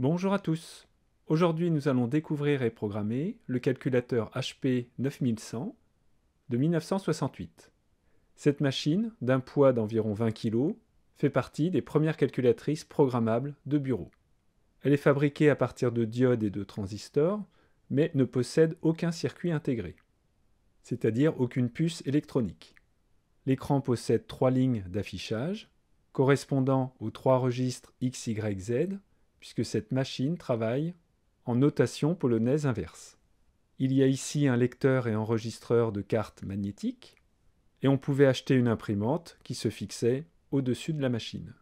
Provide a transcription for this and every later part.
Bonjour à tous. Aujourd'hui, nous allons découvrir et programmer le calculateur HP 9100 de 1968. Cette machine, d'un poids d'environ 20 kg, fait partie des premières calculatrices programmables de bureau. Elle est fabriquée à partir de diodes et de transistors, mais ne possède aucun circuit intégré, c'est-à-dire aucune puce électronique. L'écran possède trois lignes d'affichage, correspondant aux trois registres X, Y, Z, puisque cette machine travaille en notation polonaise inverse. Il y a ici un lecteur et enregistreur de cartes magnétiques, et on pouvait acheter une imprimante qui se fixait au-dessus de la machine.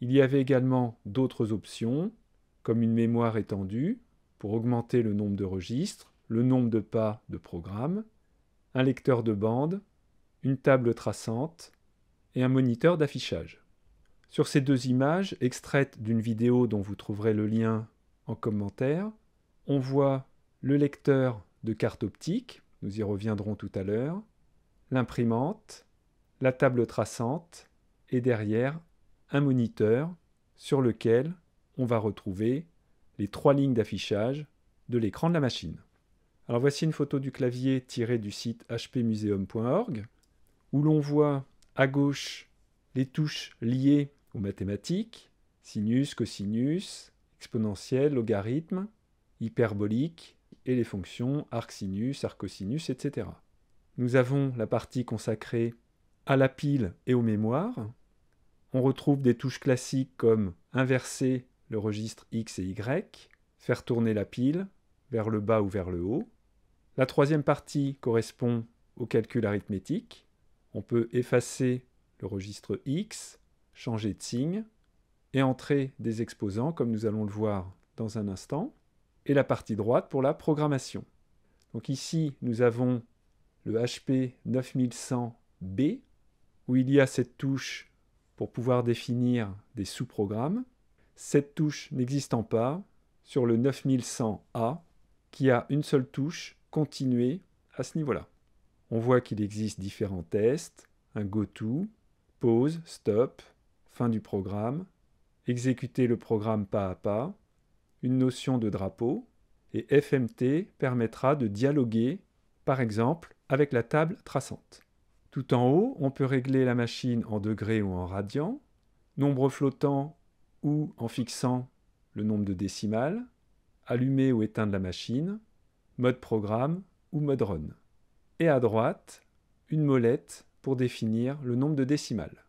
Il y avait également d'autres options, comme une mémoire étendue, pour augmenter le nombre de registres, le nombre de pas de programme, un lecteur de bande, une table traçante et un moniteur d'affichage. Sur ces deux images, extraites d'une vidéo dont vous trouverez le lien en commentaire, on voit le lecteur de carte optique, nous y reviendrons tout à l'heure, l'imprimante, la table traçante et derrière un moniteur sur lequel on va retrouver les trois lignes d'affichage de l'écran de la machine. Alors voici une photo du clavier tirée du site hpmuseum.org où l'on voit à gauche les touches liées mathématiques, sinus, cosinus, exponentielle, logarithme, hyperbolique, et les fonctions arcsinus, arcosinus, etc. Nous avons la partie consacrée à la pile et aux mémoires. On retrouve des touches classiques comme inverser le registre X et Y, faire tourner la pile vers le bas ou vers le haut. La troisième partie correspond au calcul arithmétique. On peut effacer le registre X, changer de signe et entrer des exposants, comme nous allons le voir dans un instant, et la partie droite pour la programmation. Donc ici, nous avons le HP 9100B, où il y a cette touche pour pouvoir définir des sous-programmes. Cette touche n'existant pas sur le 9100A, qui a une seule touche, continuer à ce niveau-là. On voit qu'il existe différents tests, un go to, pause, stop, fin du programme, exécuter le programme pas à pas, une notion de drapeau, et FMT permettra de dialoguer, par exemple, avec la table traçante. Tout en haut, on peut régler la machine en degrés ou en radians, nombre flottant ou en fixant le nombre de décimales, allumer ou éteindre la machine, mode programme ou mode run. Et à droite, une molette pour définir le nombre de décimales.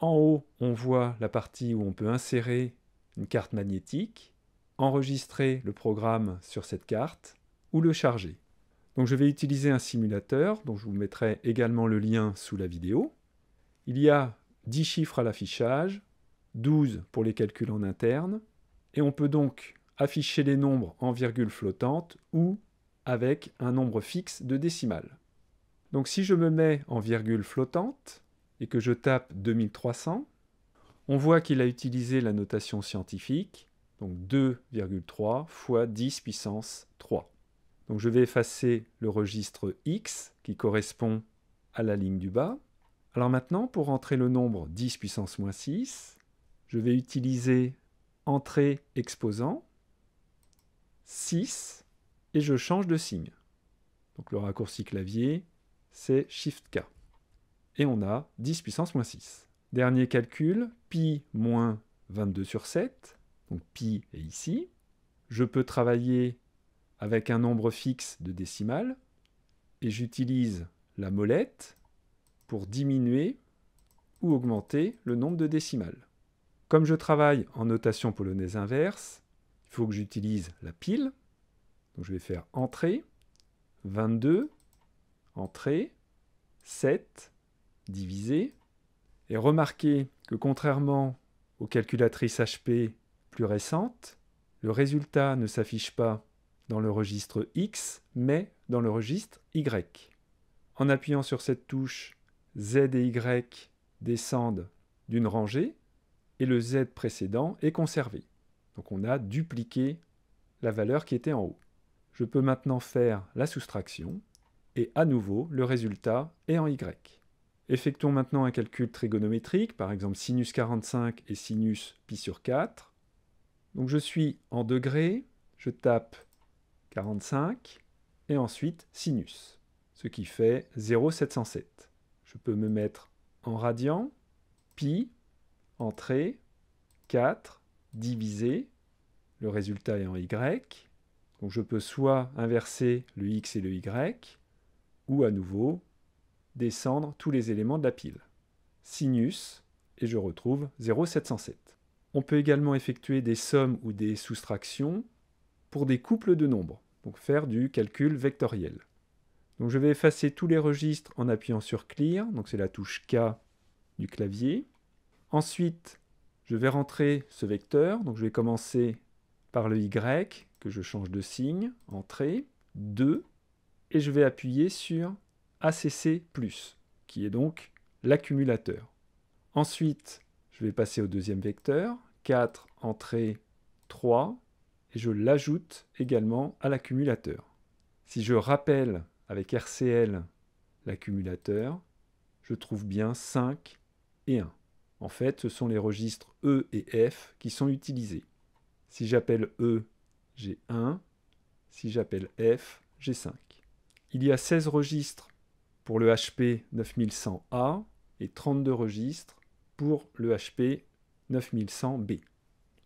En haut, on voit la partie où on peut insérer une carte magnétique, enregistrer le programme sur cette carte ou le charger. Donc je vais utiliser un simulateur dont je vous mettrai également le lien sous la vidéo. Il y a 10 chiffres à l'affichage, 12 pour les calculs en interne, et on peut donc afficher les nombres en virgule flottante ou avec un nombre fixe de décimales. Donc si je me mets en virgule flottante, et que je tape 2300, on voit qu'il a utilisé la notation scientifique, donc 2,3 fois 10 puissance 3. Donc je vais effacer le registre x qui correspond à la ligne du bas. Alors maintenant, pour entrer le nombre 10 puissance moins 6, je vais utiliser entrée exposant 6 et je change de signe. Donc le raccourci clavier, c'est Shift K et on a 10 puissance moins 6. Dernier calcul, pi moins 22 sur 7, donc pi est ici. Je peux travailler avec un nombre fixe de décimales, et j'utilise la molette pour diminuer ou augmenter le nombre de décimales. Comme je travaille en notation polonaise inverse, il faut que j'utilise la pile. Donc je vais faire entrée, 22, entrée, 7, divisé. Et remarquez que contrairement aux calculatrices HP plus récentes, le résultat ne s'affiche pas dans le registre X, mais dans le registre Y. En appuyant sur cette touche, Z et Y descendent d'une rangée et le Z précédent est conservé. Donc on a dupliqué la valeur qui était en haut. Je peux maintenant faire la soustraction et à nouveau le résultat est en Y. Effectuons maintenant un calcul trigonométrique, par exemple sinus 45 et sinus pi sur 4. Donc je suis en degrés, je tape 45 et ensuite sinus, ce qui fait 0,707. Je peux me mettre en radian, pi, entrée, 4, divisé, le résultat est en y. Donc je peux soit inverser le x et le y, ou à nouveau descendre tous les éléments de la pile. Sinus, et je retrouve 0,707. On peut également effectuer des sommes ou des soustractions pour des couples de nombres, donc faire du calcul vectoriel. Donc je vais effacer tous les registres en appuyant sur Clear, donc c'est la touche K du clavier. Ensuite, je vais rentrer ce vecteur, donc je vais commencer par le Y, que je change de signe, entrée, 2, et je vais appuyer sur ACC, qui est donc l'accumulateur. Ensuite, je vais passer au deuxième vecteur, 4 entrée 3, et je l'ajoute également à l'accumulateur. Si je rappelle avec RCL l'accumulateur, je trouve bien 5 et 1. En fait, ce sont les registres E et F qui sont utilisés. Si j'appelle E, j'ai 1. Si j'appelle F, j'ai 5. Il y a 16 registres pour le HP 9100A et 32 registres pour le HP 9100B.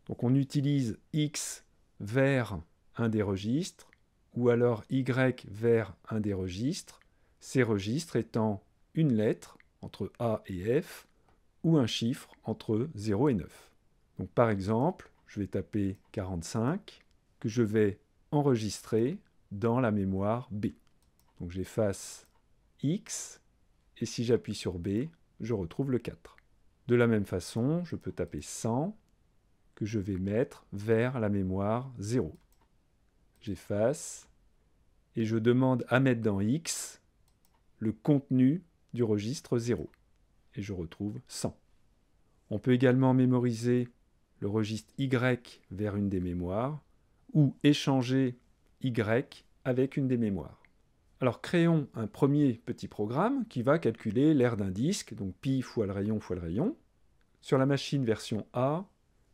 Donc on utilise X vers un des registres ou alors Y vers un des registres, ces registres étant une lettre entre A et F ou un chiffre entre 0 et 9. Donc par exemple, je vais taper 45 que je vais enregistrer dans la mémoire B. Donc j'efface X, et si j'appuie sur B, je retrouve le 4. De la même façon, je peux taper 100, que je vais mettre vers la mémoire 0. J'efface, et je demande à mettre dans X le contenu du registre 0, et je retrouve 100. On peut également mémoriser le registre Y vers une des mémoires, ou échanger Y avec une des mémoires. Alors créons un premier petit programme qui va calculer l'aire d'un disque, donc pi fois le rayon fois le rayon. Sur la machine version A,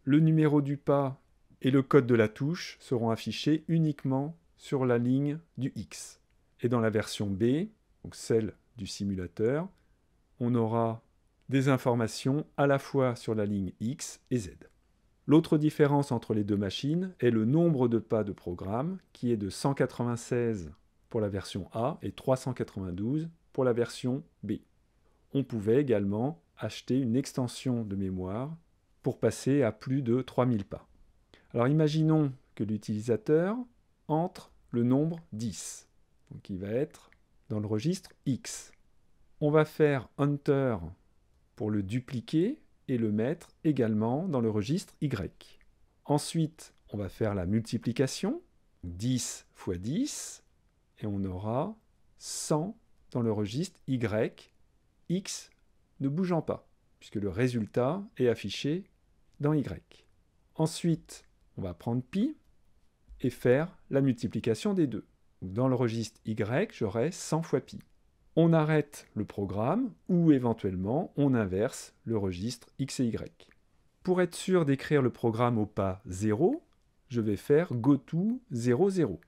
le numéro du pas et le code de la touche seront affichés uniquement sur la ligne du X. Et dans la version B, donc celle du simulateur, on aura des informations à la fois sur la ligne X et Z. L'autre différence entre les deux machines est le nombre de pas de programme, qui est de 196 pour la version A et 392 pour la version B. On pouvait également acheter une extension de mémoire pour passer à plus de 3000 pas. Alors imaginons que l'utilisateur entre le nombre 10, donc il va être dans le registre X. On va faire Enter pour le dupliquer et le mettre également dans le registre Y. Ensuite, on va faire la multiplication, 10 x 10, et on aura 100 dans le registre Y, X ne bougeant pas, puisque le résultat est affiché dans Y. Ensuite, on va prendre pi et faire la multiplication des deux. dans le registre Y, j'aurai 100 fois pi. On arrête le programme ou éventuellement on inverse le registre X et Y. Pour être sûr d'écrire le programme au pas 0, je vais faire goto 00.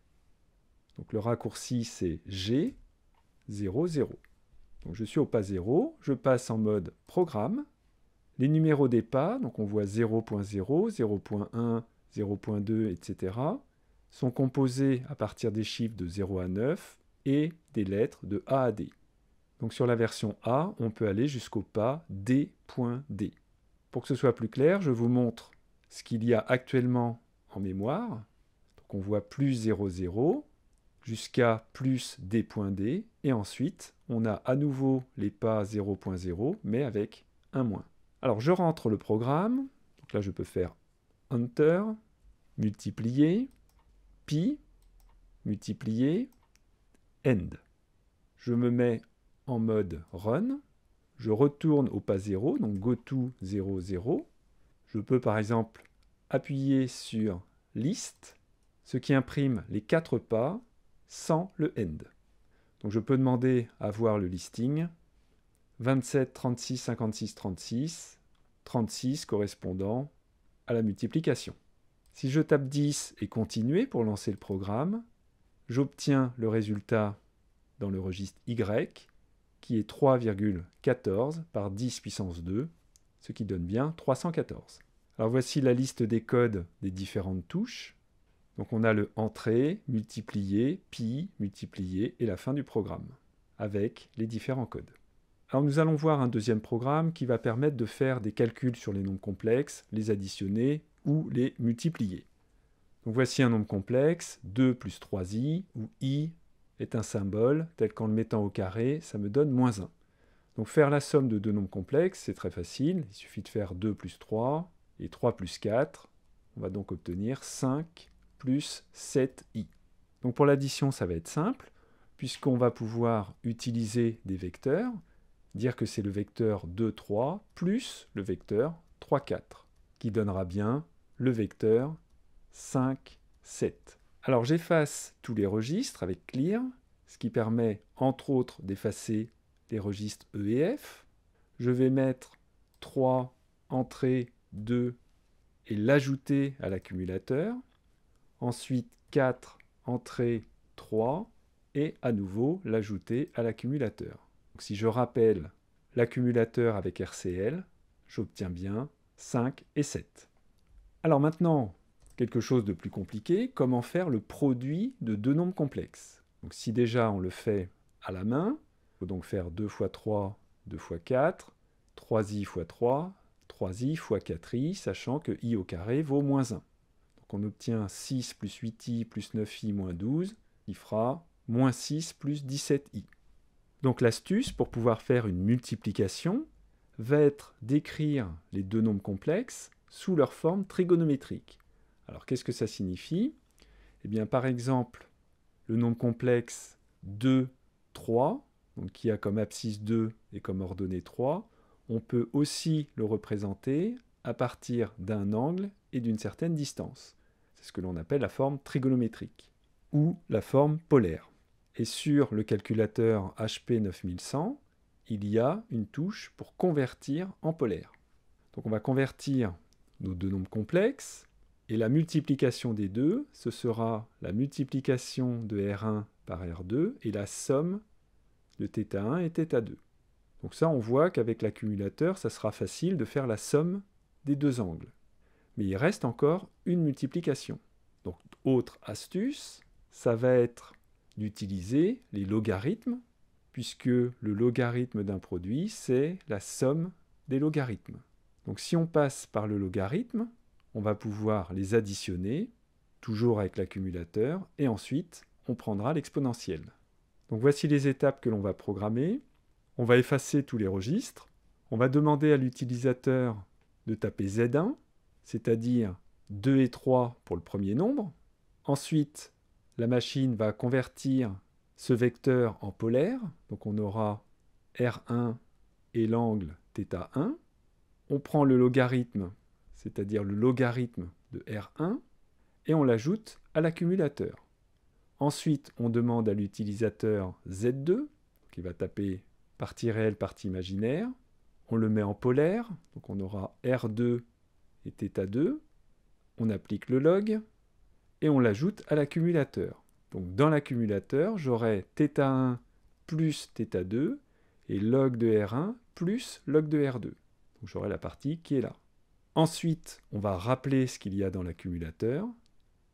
Donc le raccourci, c'est G, 00 Donc je suis au pas 0, je passe en mode programme. Les numéros des pas, donc on voit 0.0, 0.1, 0.2, etc., sont composés à partir des chiffres de 0 à 9 et des lettres de A à D. Donc sur la version A, on peut aller jusqu'au pas D.D. Pour que ce soit plus clair, je vous montre ce qu'il y a actuellement en mémoire. Donc on voit plus 0.0 jusqu'à plus D.D et ensuite on a à nouveau les pas 0.0, mais avec un moins. Alors je rentre le programme, donc là je peux faire Enter, multiplier, pi, multiplier, end. Je me mets en mode run, je retourne au pas 0, donc goto 0.0 Je peux par exemple appuyer sur list, ce qui imprime les quatre pas sans le end. Donc je peux demander à voir le listing 27, 36, 56, 36, 36 correspondant à la multiplication. Si je tape 10 et continuer pour lancer le programme, j'obtiens le résultat dans le registre Y qui est 3,14 par 10 puissance 2, ce qui donne bien 314. Alors voici la liste des codes des différentes touches. Donc on a le entrée, multiplié, pi, multiplié et la fin du programme, avec les différents codes. Alors nous allons voir un deuxième programme qui va permettre de faire des calculs sur les nombres complexes, les additionner ou les multiplier. Donc voici un nombre complexe, 2 plus 3i, où i est un symbole, tel qu'en le mettant au carré, ça me donne moins 1. Donc faire la somme de deux nombres complexes, c'est très facile, il suffit de faire 2 plus 3 et 3 plus 4, on va donc obtenir 5 plus 7i. Donc pour l'addition, ça va être simple, puisqu'on va pouvoir utiliser des vecteurs, dire que c'est le vecteur 2, 3, plus le vecteur 3, 4, qui donnera bien le vecteur 5, 7. Alors j'efface tous les registres avec clear, ce qui permet entre autres d'effacer les registres E et F. Je vais mettre 3, entrée, 2, et l'ajouter à l'accumulateur. Ensuite, 4, entrée 3, et à nouveau l'ajouter à l'accumulateur. si je rappelle l'accumulateur avec RCL, j'obtiens bien 5 et 7. Alors maintenant, quelque chose de plus compliqué, comment faire le produit de deux nombres complexes Donc si déjà on le fait à la main, il faut donc faire 2 x 3, 2 x 4, 3i fois 3, 3i x 4i, sachant que i au carré vaut moins 1 on obtient 6 plus 8i plus 9i moins 12, il fera moins 6 plus 17i. Donc l'astuce pour pouvoir faire une multiplication va être d'écrire les deux nombres complexes sous leur forme trigonométrique. Alors qu'est-ce que ça signifie Eh bien par exemple, le nombre complexe 2, 3, qui a comme abscisse 2 et comme ordonnée 3, on peut aussi le représenter à partir d'un angle et d'une certaine distance. C'est ce que l'on appelle la forme trigonométrique ou la forme polaire. Et sur le calculateur HP 9100, il y a une touche pour convertir en polaire. Donc on va convertir nos deux nombres complexes, et la multiplication des deux, ce sera la multiplication de R1 par R2 et la somme de θ1 et θ2. Donc ça, on voit qu'avec l'accumulateur, ça sera facile de faire la somme des deux angles mais il reste encore une multiplication. Donc, autre astuce, ça va être d'utiliser les logarithmes, puisque le logarithme d'un produit, c'est la somme des logarithmes. Donc, si on passe par le logarithme, on va pouvoir les additionner, toujours avec l'accumulateur, et ensuite, on prendra l'exponentielle. Donc, voici les étapes que l'on va programmer. On va effacer tous les registres. On va demander à l'utilisateur de taper Z1, c'est-à-dire 2 et 3 pour le premier nombre. Ensuite, la machine va convertir ce vecteur en polaire, donc on aura R1 et l'angle θ1. On prend le logarithme, c'est-à-dire le logarithme de R1, et on l'ajoute à l'accumulateur. Ensuite, on demande à l'utilisateur Z2, qui va taper partie réelle, partie imaginaire. On le met en polaire, donc on aura R2 et θ 2, on applique le log et on l'ajoute à l'accumulateur. Donc dans l'accumulateur, j'aurai θ1 plus θ2 et log de R1 plus log de R2. Donc j'aurai la partie qui est là. Ensuite, on va rappeler ce qu'il y a dans l'accumulateur.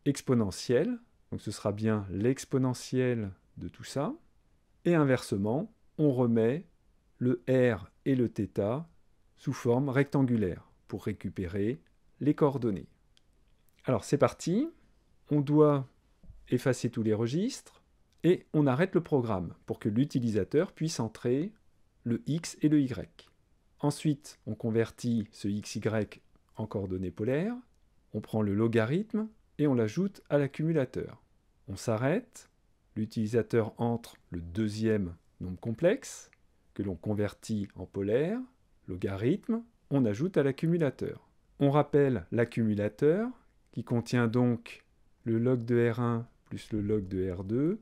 Exponentiel, donc ce sera bien l'exponentiel de tout ça. Et inversement, on remet le R et le θ sous forme rectangulaire pour récupérer les coordonnées. Alors c'est parti, on doit effacer tous les registres et on arrête le programme pour que l'utilisateur puisse entrer le x et le y. Ensuite, on convertit ce xy en coordonnées polaires, on prend le logarithme et on l'ajoute à l'accumulateur. On s'arrête, l'utilisateur entre le deuxième nombre complexe, que l'on convertit en polaire, logarithme, on ajoute à l'accumulateur. On rappelle l'accumulateur qui contient donc le log de R1 plus le log de R2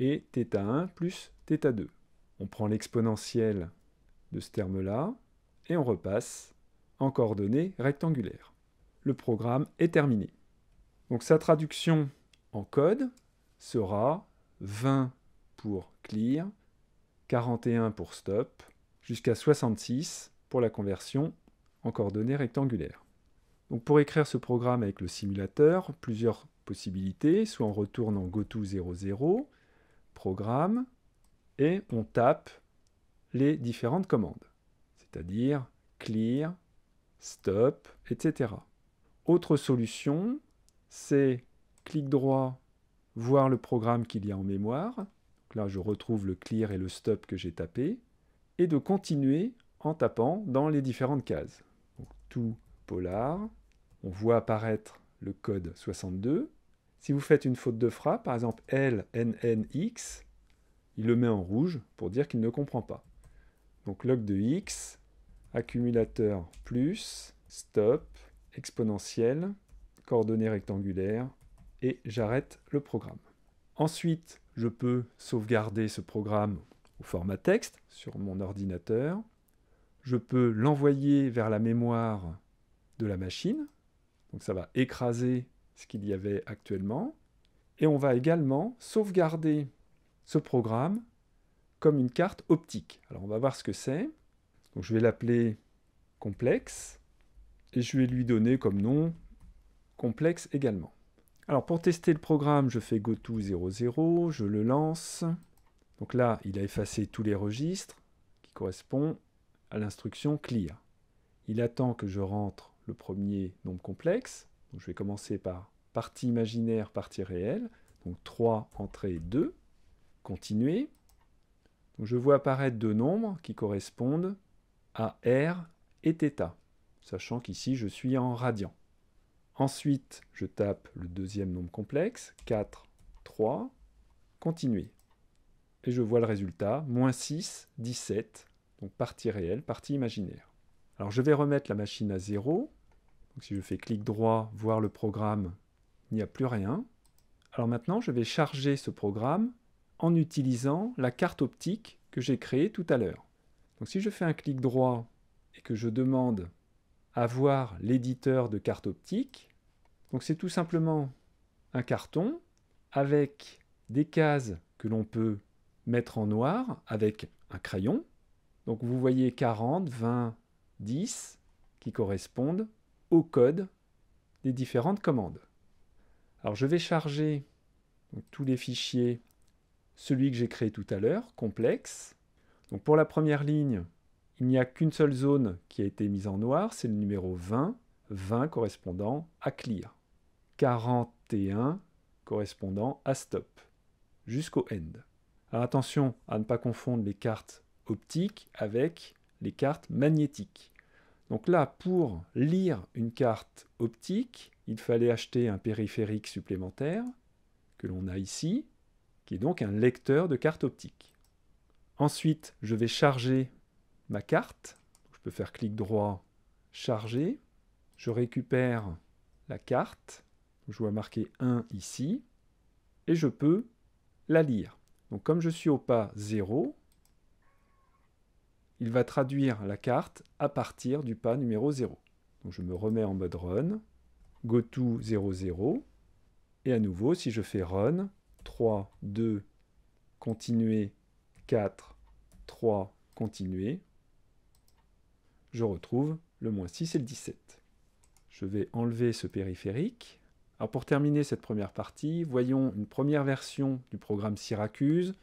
et θ1 plus θ2. On prend l'exponentielle de ce terme-là et on repasse en coordonnées rectangulaires. Le programme est terminé. Donc sa traduction en code sera 20 pour clear, 41 pour stop, jusqu'à 66 pour la conversion en coordonnées rectangulaires. pour écrire ce programme avec le simulateur, plusieurs possibilités, soit on retourne en goto00, programme, et on tape les différentes commandes, c'est-à-dire clear, stop, etc. Autre solution, c'est clic droit, voir le programme qu'il y a en mémoire. là, je retrouve le clear et le stop que j'ai tapé, et de continuer en tapant dans les différentes cases tout polar. On voit apparaître le code 62. Si vous faites une faute de frappe, par exemple LNNX il le met en rouge pour dire qu'il ne comprend pas. Donc log de X, accumulateur plus, stop, exponentielle, coordonnées rectangulaires, et j'arrête le programme. Ensuite, je peux sauvegarder ce programme au format texte sur mon ordinateur je peux l'envoyer vers la mémoire de la machine. Donc ça va écraser ce qu'il y avait actuellement. Et on va également sauvegarder ce programme comme une carte optique. Alors on va voir ce que c'est. Donc je vais l'appeler complexe et je vais lui donner comme nom complexe également. Alors pour tester le programme, je fais goto 00, je le lance. Donc là, il a effacé tous les registres qui correspondent à l'instruction clear. Il attend que je rentre le premier nombre complexe. je vais commencer par partie imaginaire, partie réelle. Donc 3, entrée 2. Continuer. je vois apparaître deux nombres qui correspondent à R et θ, sachant qu'ici je suis en radian. Ensuite, je tape le deuxième nombre complexe, 4, 3, continuer. Et je vois le résultat, moins 6, 17, donc partie réelle, partie imaginaire. Alors je vais remettre la machine à zéro. Donc si je fais clic droit, voir le programme, il n'y a plus rien. Alors maintenant, je vais charger ce programme en utilisant la carte optique que j'ai créée tout à l'heure. Donc si je fais un clic droit et que je demande à voir l'éditeur de carte optique, donc c'est tout simplement un carton avec des cases que l'on peut mettre en noir avec un crayon donc vous voyez 40, 20, 10 qui correspondent au code des différentes commandes. Alors je vais charger tous les fichiers, celui que j'ai créé tout à l'heure, complexe. Donc pour la première ligne, il n'y a qu'une seule zone qui a été mise en noir, c'est le numéro 20, 20 correspondant à clear, 41 correspondant à stop, jusqu'au end. Alors attention à ne pas confondre les cartes optique avec les cartes magnétiques. Donc là, pour lire une carte optique, il fallait acheter un périphérique supplémentaire, que l'on a ici, qui est donc un lecteur de carte optique. Ensuite, je vais charger ma carte. Je peux faire clic droit, charger. Je récupère la carte. Je vois marquer 1 ici. Et je peux la lire. Donc comme je suis au pas 0, il va traduire la carte à partir du pas numéro 0. Donc je me remets en mode run, goto 0, 0, et à nouveau, si je fais run, 3, 2, continuer, 4, 3, continuer, je retrouve le moins 6 et le 17. Je vais enlever ce périphérique. Alors pour terminer cette première partie, voyons une première version du programme Syracuse.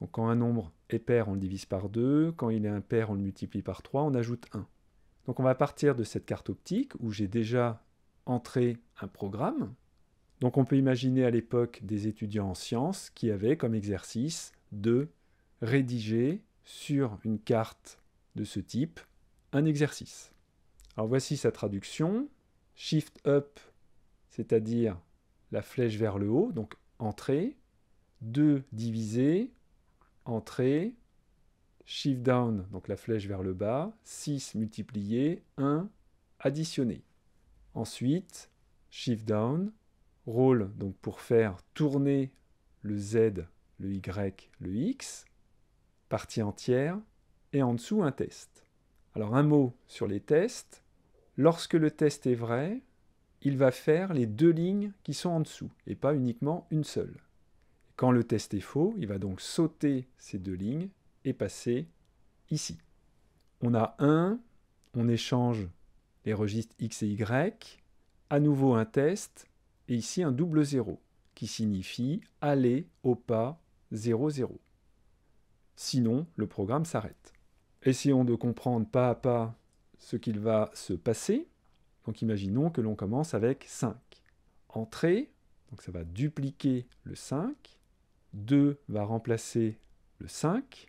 Donc quand un nombre pair, on le divise par 2. Quand il est impair, on le multiplie par 3. On ajoute 1. Donc on va partir de cette carte optique où j'ai déjà entré un programme. Donc on peut imaginer à l'époque des étudiants en sciences qui avaient comme exercice de rédiger sur une carte de ce type un exercice. Alors voici sa traduction. Shift up, c'est-à-dire la flèche vers le haut, donc entrée. 2 divisé entrée, shift down, donc la flèche vers le bas, 6 multiplié, 1 additionné. Ensuite, shift down, roll, donc pour faire tourner le Z, le Y, le X, partie entière, et en dessous un test. Alors un mot sur les tests. Lorsque le test est vrai, il va faire les deux lignes qui sont en dessous, et pas uniquement une seule. Quand le test est faux, il va donc sauter ces deux lignes et passer ici. On a 1, on échange les registres X et Y, à nouveau un test, et ici un double 0, qui signifie aller au pas 0, 0. Sinon, le programme s'arrête. Essayons de comprendre pas à pas ce qu'il va se passer. Donc imaginons que l'on commence avec 5. Entrée, donc ça va dupliquer le 5. 2 va remplacer le 5,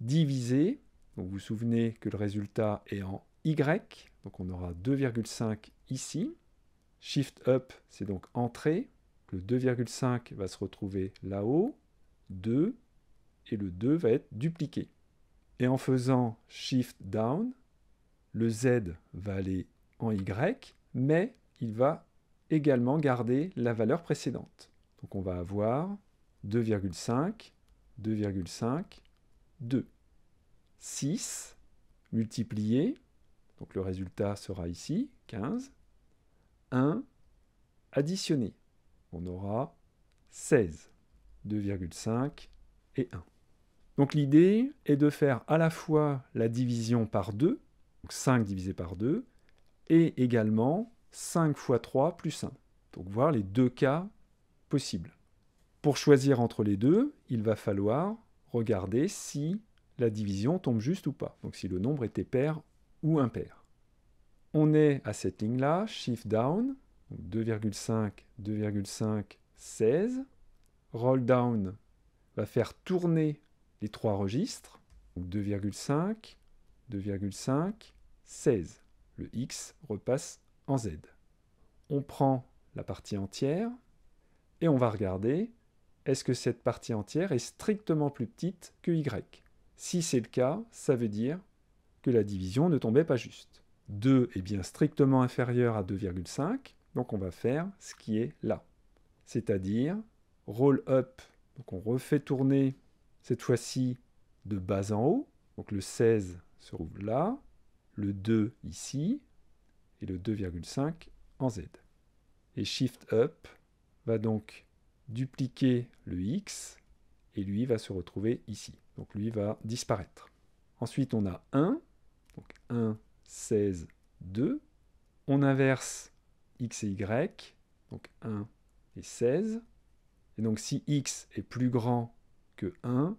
divisé, donc vous vous souvenez que le résultat est en Y, donc on aura 2,5 ici. Shift up, c'est donc entrée, le 2,5 va se retrouver là-haut, 2, et le 2 va être dupliqué. Et en faisant Shift down, le Z va aller en Y, mais il va également garder la valeur précédente. Donc on va avoir 2,5, 2,5, 2. 6 multiplié, donc le résultat sera ici, 15, 1 additionné, on aura 16, 2,5 et 1. Donc l'idée est de faire à la fois la division par 2, donc 5 divisé par 2, et également 5 fois 3 plus 1. Donc voir les deux cas possibles. Pour choisir entre les deux, il va falloir regarder si la division tombe juste ou pas, donc si le nombre était pair ou impair. On est à cette ligne-là, shift down, 2,5, 2,5, 16. Roll down va faire tourner les trois registres, 2,5, 2,5, 16. Le X repasse en Z. On prend la partie entière et on va regarder est-ce que cette partie entière est strictement plus petite que y Si c'est le cas, ça veut dire que la division ne tombait pas juste. 2 est bien strictement inférieur à 2,5, donc on va faire ce qui est là. C'est-à-dire roll up, donc on refait tourner cette fois-ci de bas en haut, donc le 16 se trouve là, le 2 ici, et le 2,5 en Z. Et shift up va donc dupliquer le x, et lui va se retrouver ici. Donc lui va disparaître. Ensuite, on a 1, donc 1, 16, 2. On inverse x et y, donc 1 et 16. Et donc si x est plus grand que 1,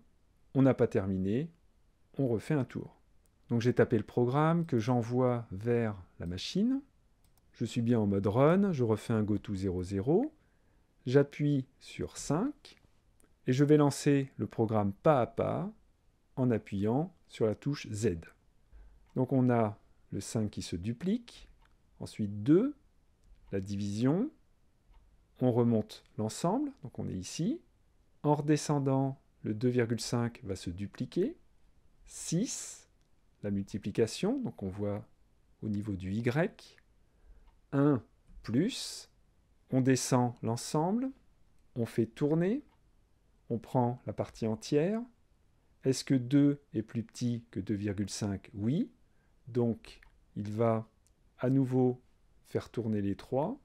on n'a pas terminé, on refait un tour. Donc j'ai tapé le programme que j'envoie vers la machine. Je suis bien en mode run, je refais un goto 00 j'appuie sur 5 et je vais lancer le programme pas à pas en appuyant sur la touche Z. Donc on a le 5 qui se duplique, ensuite 2, la division, on remonte l'ensemble, donc on est ici. En redescendant, le 2,5 va se dupliquer, 6, la multiplication, donc on voit au niveau du Y, 1 plus, on descend l'ensemble, on fait tourner, on prend la partie entière. Est-ce que 2 est plus petit que 2,5 Oui. Donc, il va à nouveau faire tourner les 3.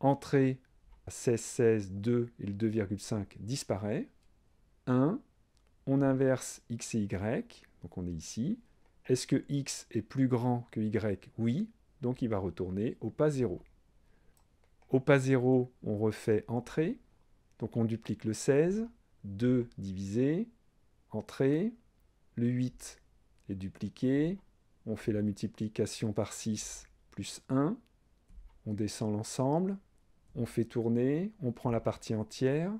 Entrée à 16, 16, 2 et le 2,5 disparaît. 1, on inverse x et y, donc on est ici. Est-ce que x est plus grand que y Oui, donc il va retourner au pas 0. Au pas 0, on refait entrée. Donc on duplique le 16. 2 divisé, entrée. Le 8 est dupliqué. On fait la multiplication par 6 plus 1. On descend l'ensemble. On fait tourner. On prend la partie entière.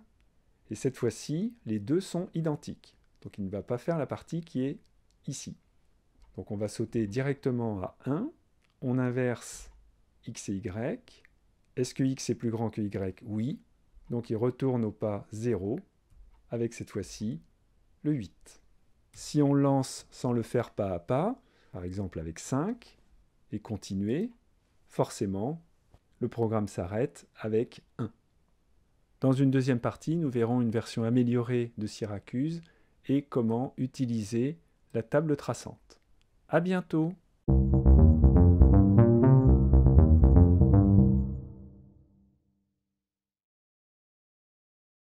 Et cette fois-ci, les deux sont identiques. Donc il ne va pas faire la partie qui est ici. Donc on va sauter directement à 1. On inverse x et y. Est-ce que x est plus grand que y Oui. Donc il retourne au pas 0 avec cette fois-ci le 8. Si on lance sans le faire pas à pas, par exemple avec 5, et continuer, forcément, le programme s'arrête avec 1. Dans une deuxième partie, nous verrons une version améliorée de Syracuse et comment utiliser la table traçante. A bientôt